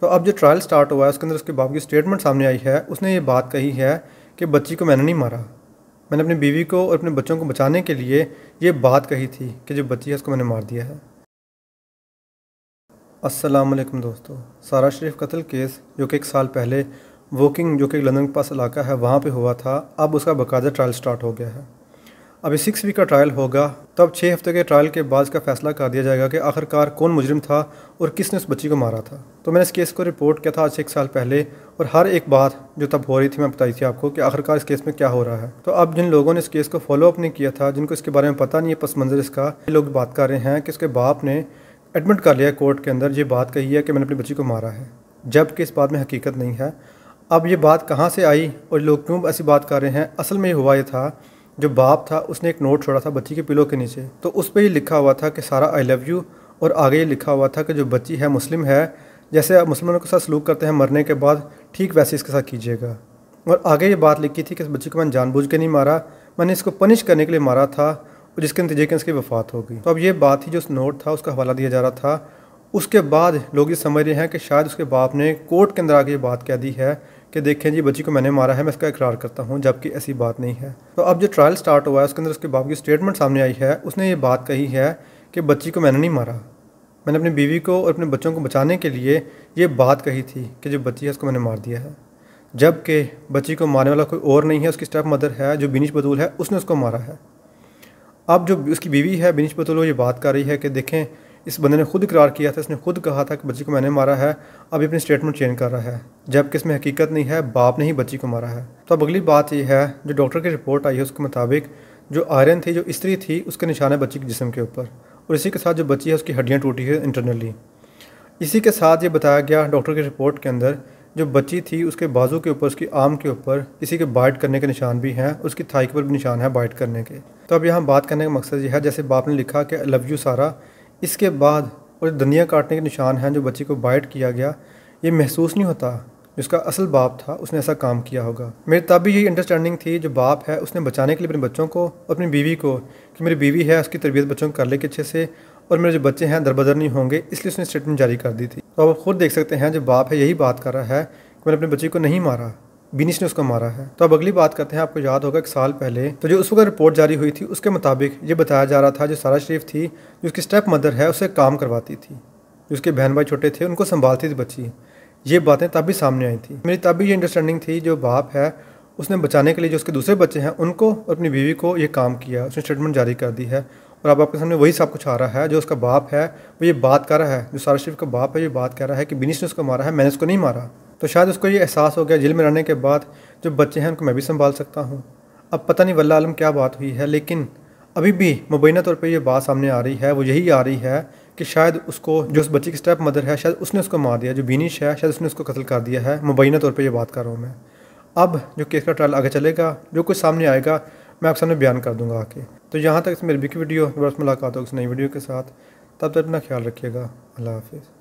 तो अब जो ट्रायल स्टार्ट हुआ है उसके अंदर उसके बाप की स्टेटमेंट सामने आई है उसने ये बात कही है कि बच्ची को मैंने नहीं मारा मैंने अपनी बीवी को और अपने बच्चों को बचाने के लिए ये बात कही थी कि जो बच्ची है उसको मैंने मार दिया है अस्सलाम वालेकुम दोस्तों सारा शरीफ कत्ल केस जो कि एक साल पहले वोकिंग जो कि लंदन के पास इलाका है वहाँ पे हुआ था अब उसका बाकायदा ट्रायल स्टार्ट हो गया है अभी सिक्स वीक का ट्रायल होगा तब छः हफ्ते के ट्रायल के बाद का फैसला कर दिया जाएगा कि आखिरकार कौन मुजरिम था और किसने उस बच्ची को मारा था तो मैंने इस केस को रिपोर्ट किया था आज से एक साल पहले और हर एक बात जो तब हो रही थी मैं बताई थी आपको कि आखिरकार इस केस में क्या हो रहा है तो अब जिन लोगों ने इस केस को फॉलोअप नहीं किया था जिनको इसके बारे में पता नहीं है पस मंजर इसका ये लोग बात कर रहे हैं कि उसके बाप ने एडमिट कर लिया कोर्ट के अंदर ये बात कही है कि मैंने अपनी बच्ची को मारा है जबकि इस बात में हकीकत नहीं है अब ये बात कहाँ से आई और लोग क्यों ऐसी बात कर रहे हैं असल में ये हुआ ये था जो बाप था उसने एक नोट छोड़ा था बच्ची के पिलो के नीचे तो उस पर ही लिखा हुआ था कि सारा आई लव यू और आगे ये लिखा हुआ था कि जो बच्ची है मुस्लिम है जैसे आप मुसलमानों के साथ सलूक करते हैं मरने के बाद ठीक वैसे इसके साथ कीजिएगा और आगे ये बात लिखी थी कि इस बच्ची को मैंने जानबूझ के नहीं मारा मैंने इसको पनिश करने के लिए मारा था और जिसके नतीजे के इसकी वफात होगी तो अब ये बात ही जो उस नोट था उसका हवाला दिया जा रहा था उसके बाद लोग ये समझ रहे हैं कि शायद उसके बाप ने कोर्ट के अंदर आगे ये बात कह दी है कि देखें जी बच्ची को मैंने मारा है मैं इसका इकरार करता हूँ जबकि ऐसी बात नहीं है तो अब जो ट्रायल स्टार्ट हुआ है उसके अंदर उसके बाप की स्टेटमेंट सामने आई है उसने ये बात कही है कि बच्ची को मैंने नहीं मारा मैंने अपनी बीवी को और अपने बच्चों को बचाने के लिए ये बात कही थी कि जो बच्ची है उसको मैंने मार दिया है जबकि बच्ची को मारने वाला कोई और नहीं है उसकी स्टेप मदर है जो बिनिश बतूल है उसने उसको मारा है अब जो उसकी बीवी है बिनिश बतूल वो ये बात कर रही है कि देखें इस बंदे ने खुद करार किया था इसने खुद कहा था कि बच्ची को मैंने मारा है अब अपनी स्टेटमेंट चेंज कर रहा है जबकि इसमें हकीकत नहीं है बाप ने ही बच्ची को मारा है तो अब अगली बात यह है जो डॉक्टर की रिपोर्ट आई है उसके मुताबिक जो आयरन थी जो स्त्री थी उसके निशान है बच्ची के जिसम के ऊपर और इसी के साथ जो बच्ची है उसकी हड्डियाँ टूटी है इंटरनली इसी के साथ ये बताया गया डॉक्टर की रिपोर्ट के अंदर जो बच्ची थी उसके बाजू के ऊपर उसकी आम के ऊपर किसी के बाइट करने के निशान भी हैं उसकी थाई के ऊपर भी निशान है बाइट करने के तो अब यहाँ बात करने का मकसद यह है जैसे बाप ने लिखा कि आई लव यू सारा इसके बाद और धनिया काटने के निशान हैं जो बच्ची को बाइट किया गया ये महसूस नहीं होता जिसका असल बाप था उसने ऐसा काम किया होगा मेरी तब भी यही अंडरस्टैंडिंग थी जो बाप है उसने बचाने के लिए अपने बच्चों को और अपनी बीवी को कि मेरी बीवी है उसकी तरबियत बच्चों को कर ले के अच्छे से और मेरे जो बच्चे हैं दरबदर नहीं होंगे इसलिए उसने स्टेटमेंट जारी कर दी थी तो आप खुद देख सकते हैं जो बाप है यही बात कर रहा है कि मैंने अपने बच्चे को नहीं मारा बीनिश ने उसको मारा है तो अब अगली बात करते हैं आपको याद होगा एक साल पहले तो जो उस वक्त रिपोर्ट जारी हुई थी उसके मुताबिक ये बताया जा रहा था जो सारा शरीफ थी जो उसकी स्टेप मदर है उसे काम करवाती थी जो उसके बहन भाई छोटे थे उनको संभालती थी बच्ची ये बातें तब भी सामने आई थी मेरी तब भी ये अंडरस्टैंडिंग थी जो बाप है उसने बचाने के लिए जो उसके दूसरे बच्चे हैं उनको और अपनी बीवी को ये काम किया उसने स्टेटमेंट जारी कर दी है और अब आपके सामने वही सब कुछ आ रहा है जो उसका बाप है वो ये बात कर रहा है जो सारा शरीफ का बाप है ये बात कर रहा है कि बिनिश ने उसको मारा है मैंने उसको नहीं मारा तो शायद उसको ये एहसास हो गया जेल में रहने के बाद जो बच्चे हैं उनको मैं भी संभाल सकता हूँ अब पता नहीं वल्ला आलम क्या बात हुई है लेकिन अभी भी मुबैना तौर पर यह बात सामने आ रही है वो यही आ रही है कि शायद उसको जो उस बच्चे की स्टेप मदर है शायद उसने उसको मार दिया जो बीनिश है शायद उसने उसको कत्ल कर दिया है मुबैना तौर पर यह बात कर रहा हूँ मैं अब जो केस का ट्रायल आगे चलेगा जो कुछ सामने आएगा मैं आपके सामने बयान कर दूंगा आके तो यहाँ तक मेरी बिकी वीडियो दोबारा मुलाकात होगी उस नई वीडियो के साथ तब तक अपना ख्याल रखिएगा अल्लाह हाफिज़